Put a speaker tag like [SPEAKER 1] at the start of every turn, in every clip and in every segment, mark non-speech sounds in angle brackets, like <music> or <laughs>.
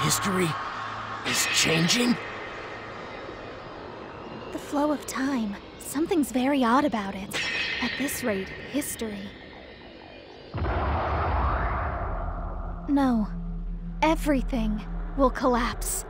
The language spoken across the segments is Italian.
[SPEAKER 1] History is changing? The flow of time. Something's very odd about it. At this rate, history. No. Everything will collapse.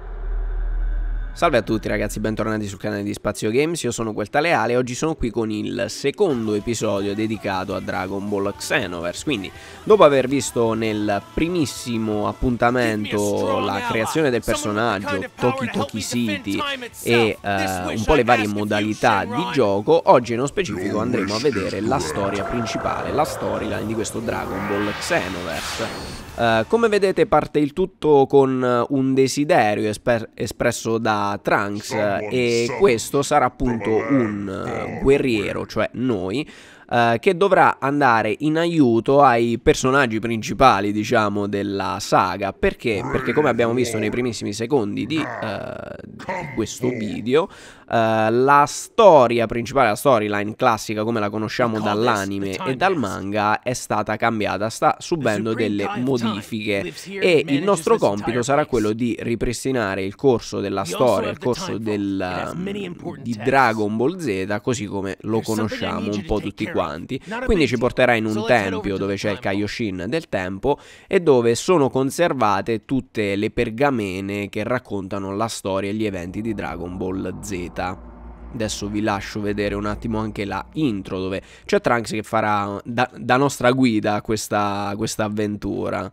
[SPEAKER 1] Salve a tutti ragazzi, bentornati sul canale di Spazio Games, io sono Quel Taleale e oggi sono qui con il secondo episodio dedicato a Dragon Ball Xenoverse, quindi dopo aver visto nel primissimo appuntamento la creazione del personaggio, Toki Toki City e uh, un po' le varie modalità di gioco, oggi nello specifico andremo a vedere la storia principale, la storyline di questo Dragon Ball Xenoverse. Eh, come vedete parte il tutto con eh, un desiderio esper- espresso da Trunks e questo sarà appunto un uh, guerriero, cioè noi, Uh, che dovrà andare in aiuto ai personaggi principali, diciamo, della saga. Perché? Perché come abbiamo visto nei primissimi secondi di uh, questo video, eh, la storia principale, la storyline classica come la conosciamo dall'anime e dal manga è stata cambiata, sta subendo delle modifiche e il nostro compito sarà quello di ripristinare il corso della storia, il corso del, um, di Dragon Ball Z così come lo conosciamo un po' tutti quanti. Quindi ci porterà in un tempio dove c'è il Kaioshin del tempo e dove sono conservate tutte le pergamene che raccontano la storia e gli eventi di Dragon Ball Z finita. Adesso vi lascio vedere un attimo anche la intro dove c'è Trunks che farà da, da nostra guida questa, questa avventura.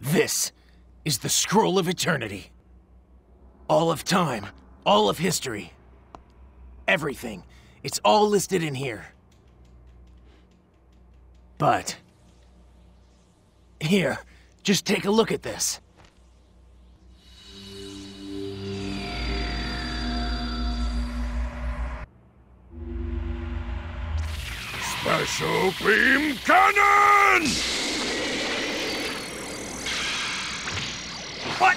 [SPEAKER 1] This is the scroll of eternity. All of time, all of history. Everything. It's all listed in here. But... Here, just take a look at this. Special Beam Cannon! What?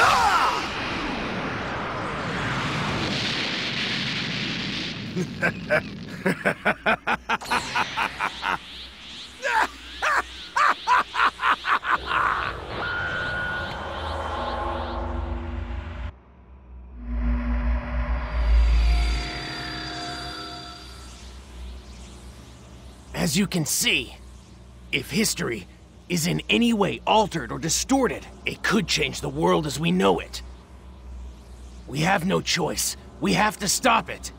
[SPEAKER 1] Ah! <laughs> As you can see, if history is in any way altered or distorted, it could change the world as we know it. We have no choice. We have to stop it.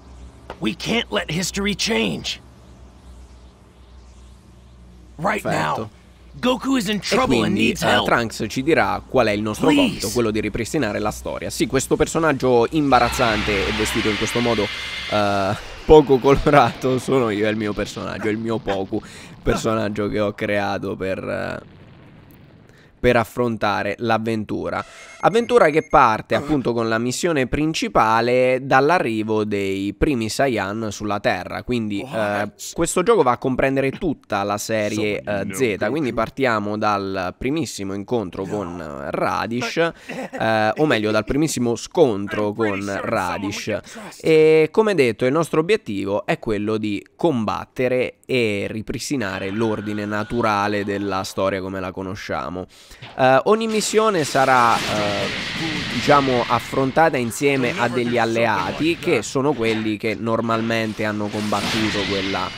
[SPEAKER 1] We can't let history change. Right Perfetto. now, Goku is in trouble e quindi eh, Trunks ci dirà qual è il nostro Please. compito, quello di ripristinare la storia. Sì, questo personaggio imbarazzante e vestito in questo modo... Uh, poco colorato sono io e il mio personaggio, il mio Poku, personaggio che ho creato per... Eh, per affrontare l'avventura. Avventura che parte appunto con la missione principale dall'arrivo dei primi Saiyan sulla Terra, quindi eh, questo gioco va a comprendere tutta la serie eh, Z, quindi partiamo dal primissimo incontro con Radish, eh. eh, o meglio dal primissimo scontro eh, con Radish e come detto il nostro obiettivo è quello di combattere e ripristinare l'ordine naturale della storia come la conosciamo. Eh, ogni missione sarà eh, diciamo affrontata insieme a degli alleati che sono quelli che normalmente hanno combattuto quella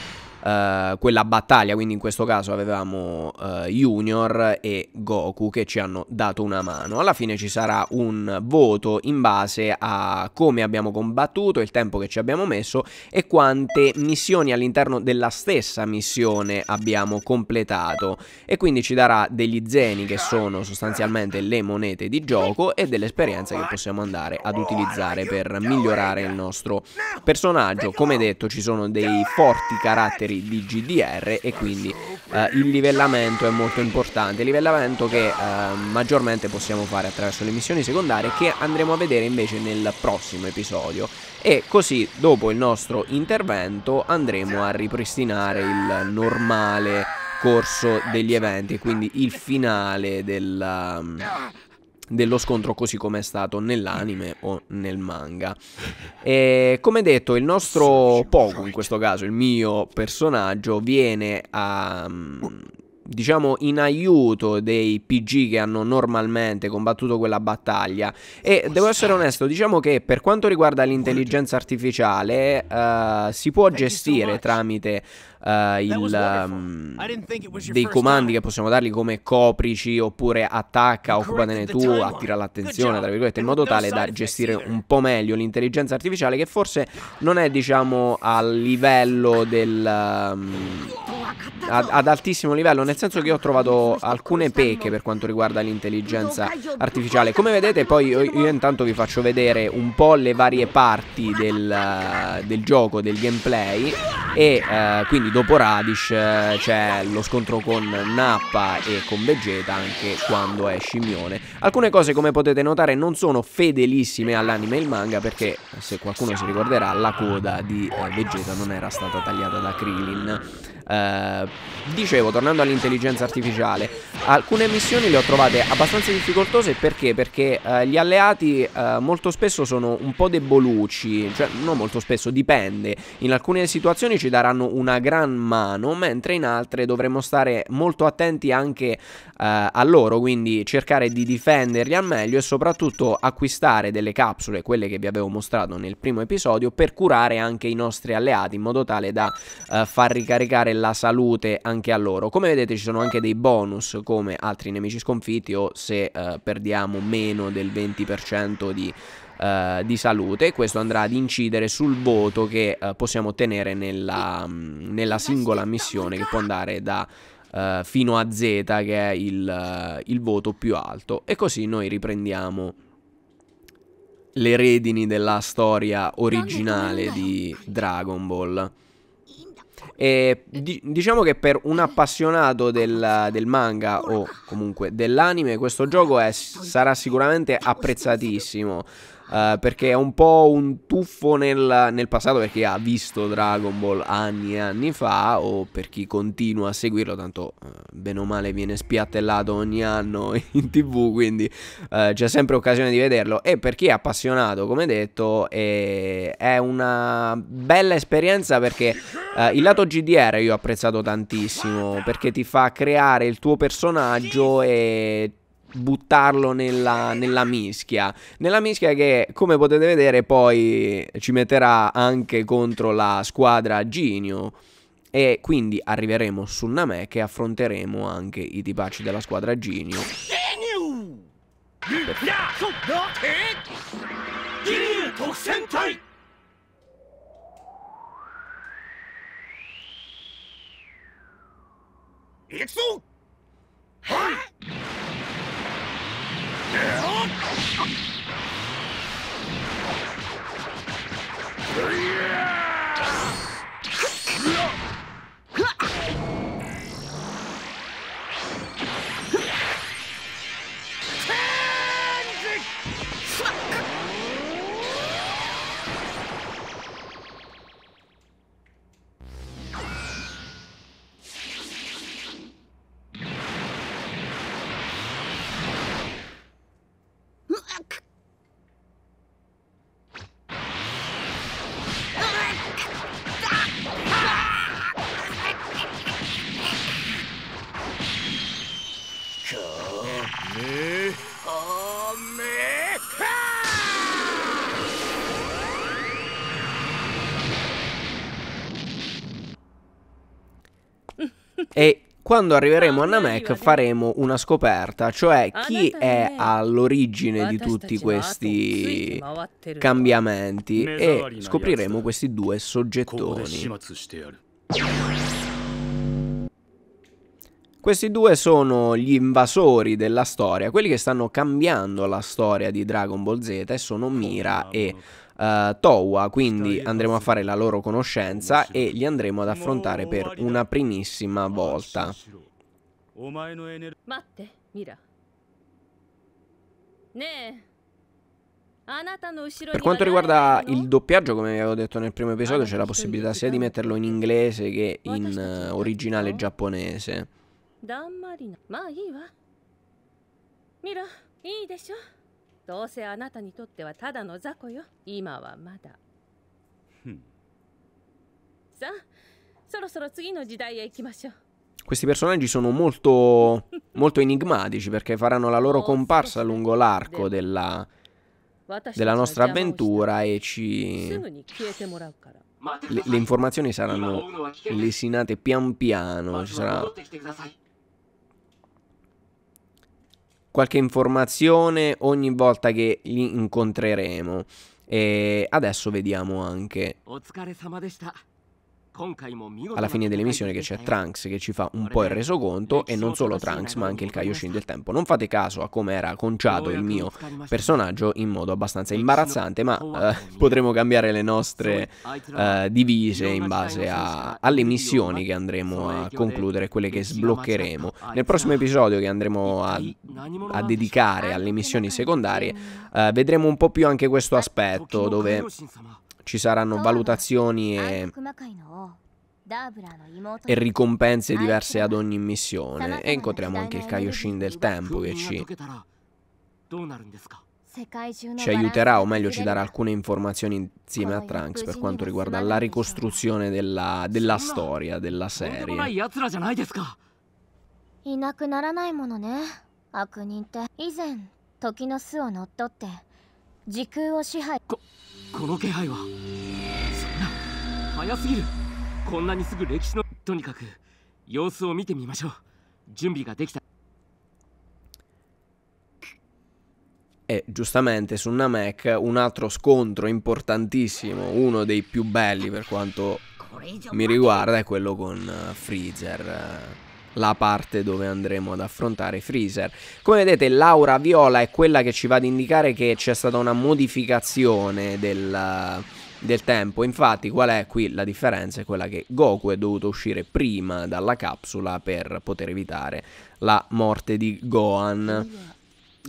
[SPEAKER 1] eh, quella battaglia, quindi in questo caso avevamo uh, Junior e Goku che ci hanno dato una mano. Alla fine ci sarà un voto in base a come abbiamo combattuto, il tempo che ci abbiamo messo e quante missioni all'interno della stessa missione abbiamo completato e quindi ci darà degli zeni che sono sostanzialmente le monete di gioco e delle esperienze che possiamo andare ad utilizzare per migliorare il nostro personaggio. Come detto ci sono dei forti caratteri parametri di GDR e quindi eh, il livellamento è molto importante, livellamento che eh, maggiormente possiamo fare attraverso le missioni secondarie che andremo a vedere invece nel prossimo episodio e così dopo il nostro intervento andremo a ripristinare il normale corso degli eventi, quindi il finale della dello scontro così come è stato nell'anime o nel manga. <laughs> E come detto, il nostro Pogu, in questo caso il mio personaggio, viene a mm, diciamo in aiuto dei PG che hanno normalmente combattuto quella battaglia e devo essere eh. onesto diciamo che per quanto riguarda l'intelligenza artificiale uh, si può gestire tramite uh, il, um, dei comandi che possiamo dargli come coprici oppure attacca occupatene tu attira l'attenzione tra virgolette in modo tale da gestire un po' meglio l'intelligenza artificiale che forse non è diciamo al livello del um, ad, altissimo livello, nel senso che io ho trovato alcune peche per quanto riguarda l'intelligenza artificiale. Come vedete poi io, intanto vi faccio vedere un po' le varie parti del, eh, del gioco, del gameplay e uh, quindi dopo Radish eh, c'è lo scontro con Nappa e con Vegeta anche quando è Scimmione. Alcune cose come potete notare non sono fedelissime all'anime e il manga perché se qualcuno si ricorderà la coda di Vegeta non era stata tagliata da Krillin eh, dicevo, tornando all'intelligenza artificiale, alcune missioni le ho trovate abbastanza difficoltose perché? Perché eh, gli alleati eh, molto spesso sono un po' debolucci, cioè non molto spesso, dipende. In alcune situazioni ci daranno una gran mano, mentre in altre dovremmo stare molto attenti anche eh, a loro, quindi cercare di difenderli al meglio e soprattutto acquistare delle capsule, quelle che vi avevo mostrato nel primo episodio, per curare anche i nostri alleati in modo tale da eh, far ricaricare la salute anche a loro. Come vedete ci sono anche dei bonus come altri nemici sconfitti o se eh, perdiamo meno del 20% di Uh, di salute questo andrà ad incidere sul voto che uh, possiamo ottenere nella, mh, mm, nella, singola missione che può andare da uh, fino a Z che è il, il voto più alto e così noi riprendiamo le redini della storia originale di Dragon Ball. E eh, di- diciamo che per un appassionato del, del, manga o comunque dell'anime questo gioco è, sarà sicuramente apprezzatissimo eh, perché è un po' un tuffo nel, nel, passato per chi ha visto Dragon Ball anni e anni fa o per chi continua a seguirlo, tanto uh, bene o male viene spiattellato ogni anno <laughs> in tv, quindi uh, c'è sempre occasione di vederlo e per chi è appassionato, come detto, è, è una bella esperienza perché il lato GDR io ho apprezzato tantissimo perché ti fa creare il tuo personaggio e buttarlo nella, nella, mischia. Nella mischia che, come potete vedere, poi ci metterà anche contro la squadra Genio. E quindi arriveremo su Namek e affronteremo anche i tipacci della squadra Genio. Genio! It's so... Yeah! Ciò... Me... Oh, me... Ah! e quando arriveremo a Namek faremo una scoperta, cioè ah, chi è eh. all'origine di tutti questi cambiamenti e scopriremo questi due soggettoni. Questi due sono gli invasori della storia, quelli che stanno cambiando la storia di Dragon Ball Z e sono oh, Mira e uh, Towa, quindi andremo a fare la loro conoscenza e li andremo ad affrontare per una primissima volta. Matte, Mira. Per quanto riguarda il doppiaggio, come vi avevo detto nel primo episodio, c'è la possibilità sia di metterlo in inglese che in eh, originale giapponese. だんまりなまあいいわ見ろいいでしょどうせあなたにとってはただの雑魚よ今はまださあそろそろ次の時代へ行きましょう Questi personaggi sono molto, <laughs> molto enigmatici perché faranno la loro oh, comparsa lungo l'arco della, della nostra avventura e ci... Le, le informazioni saranno lesinate pian piano, ci sarà qualche informazione ogni volta che li incontreremo. E adesso vediamo anche. Alla fine dell'emissione che c'è Trunks che ci fa un po' il resoconto e non solo Trunks ma anche il Kaioshin del tempo. Non fate caso a come era conciato il mio personaggio in modo abbastanza imbarazzante ma eh, potremo cambiare le nostre eh, divise in base a, alle missioni che andremo a concludere, quelle che sbloccheremo. Nel prossimo episodio che andremo a, a dedicare alle missioni secondarie eh, vedremo un po' più anche questo ecco, aspetto dove ci saranno valutazioni e, e ricompense diverse ad ogni missione. E incontriamo anche il Kaioshin del tempo che ci ci aiuterà, o meglio ci darà alcune informazioni insieme a Trunks per quanto riguarda la ricostruzione della, della storia, della serie. Co この気配はそんな早すぎるこんなにすぐ歴史のとにかく様子を見てみましょう準備ができた E giustamente su Namek un altro scontro importantissimo, uno dei più belli per quanto mi riguarda, è quello con eh, Freezer la parte dove andremo ad affrontare Freezer. Come vedete l'aura viola è quella che ci va ad indicare che c'è stata una modificazione del, del tempo, infatti qual è qui la differenza? È quella che Goku è dovuto uscire prima dalla capsula per poter evitare la morte di Gohan.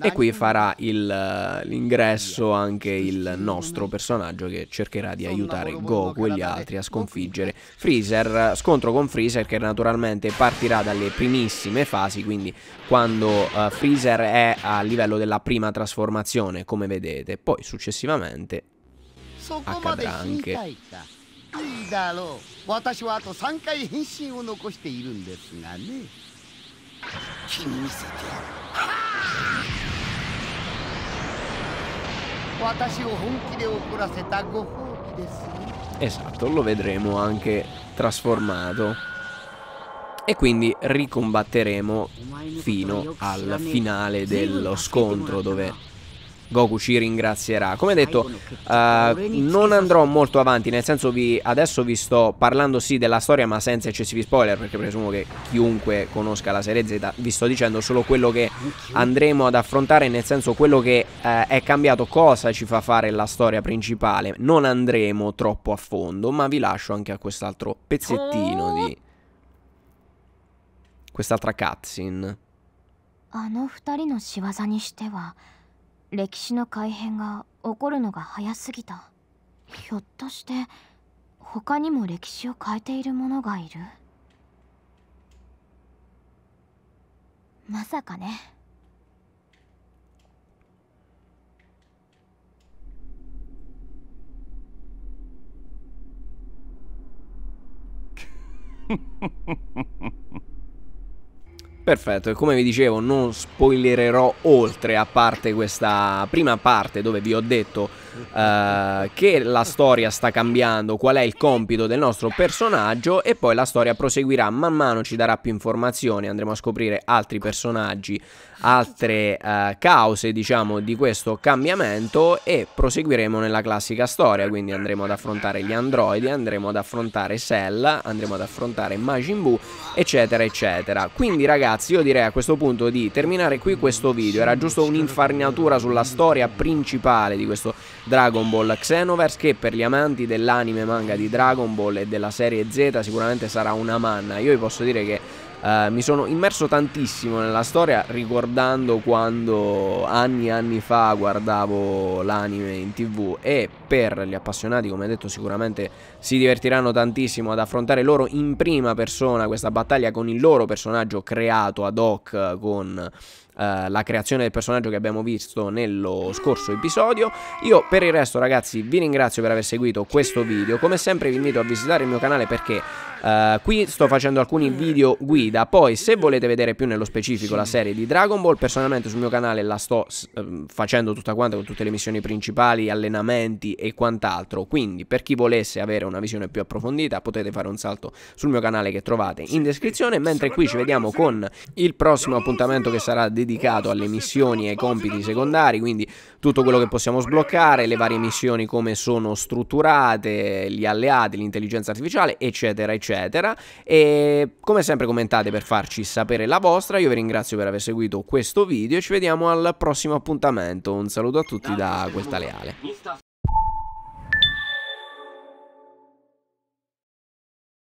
[SPEAKER 1] E qui farà il, eh, l'ingresso anche il nostro personaggio che cercherà di aiutare Goku e gli altri a sconfiggere Freezer. Scontro con Freezer che naturalmente partirà dalle primissime fasi, quindi quando uh, Freezer è a livello della prima trasformazione, come vedete. Poi successivamente accadrà anche. いいだろう私はあと Esatto, lo vedremo anche trasformato. E quindi ricombatteremo fino al finale dello scontro dove Goku ci ringrazierà. Come detto, eh, non andrò molto avanti, nel senso vi, adesso vi sto parlando sì della storia ma senza eccessivi spoiler, perché presumo che chiunque conosca la serie Z, vi sto dicendo solo quello che andremo ad affrontare, nel senso quello che eh, è cambiato, cosa ci fa fare la storia principale. Non andremo troppo a fondo, ma vi lascio anche a quest'altro pezzettino di... Quest'altra cutscene. あの二人の仕業にしては ah, 歴史の改変が起こるのが早すぎたひょっとして他にも歴史を変えているものがいるまさかねフフフフフ。<laughs> Perfetto, e come vi dicevo non spoilererò oltre a parte questa prima parte dove vi ho detto uh, che la storia sta cambiando, qual è il compito del nostro personaggio e poi la storia proseguirà, man mano ci darà più informazioni, andremo a scoprire altri personaggi, altre uh, cause diciamo di questo cambiamento e proseguiremo nella classica storia, quindi andremo ad affrontare gli androidi, andremo ad affrontare Cell, andremo ad affrontare Majin Buu eccetera eccetera. Quindi ragazzi ragazzi io direi a questo punto di terminare qui questo video Era giusto un'infarinatura sulla storia principale di questo Dragon Ball Xenoverse Che per gli amanti dell'anime manga di Dragon Ball e della serie Z sicuramente sarà una manna Io vi posso dire che eh, mi sono immerso tantissimo nella storia ricordando quando anni e anni fa guardavo l'anime in tv e per gli appassionati come detto sicuramente si divertiranno tantissimo ad affrontare loro in prima persona questa battaglia con il loro personaggio creato ad hoc con eh, la creazione del personaggio che abbiamo visto nello scorso episodio. Io per il resto ragazzi vi ringrazio per aver seguito questo video, come sempre vi invito a visitare il mio canale perché eh, qui sto facendo alcuni video guida, poi se volete vedere più nello specifico la serie di Dragon Ball, personalmente sul mio canale la sto eh, facendo tutta quanta con tutte le missioni principali, allenamenti e quant'altro, quindi per chi volesse avere una visione più approfondita potete fare un salto sul mio canale che trovate in descrizione, mentre qui ci vediamo con il prossimo appuntamento che sarà di dedicato alle missioni e ai compiti secondari, quindi tutto quello che possiamo sbloccare, le varie missioni come sono strutturate, gli alleati, l'intelligenza artificiale, eccetera, eccetera. E come sempre commentate per farci sapere la vostra, io vi ringrazio per aver seguito questo video e ci vediamo al prossimo appuntamento. Un saluto a tutti da questa leale.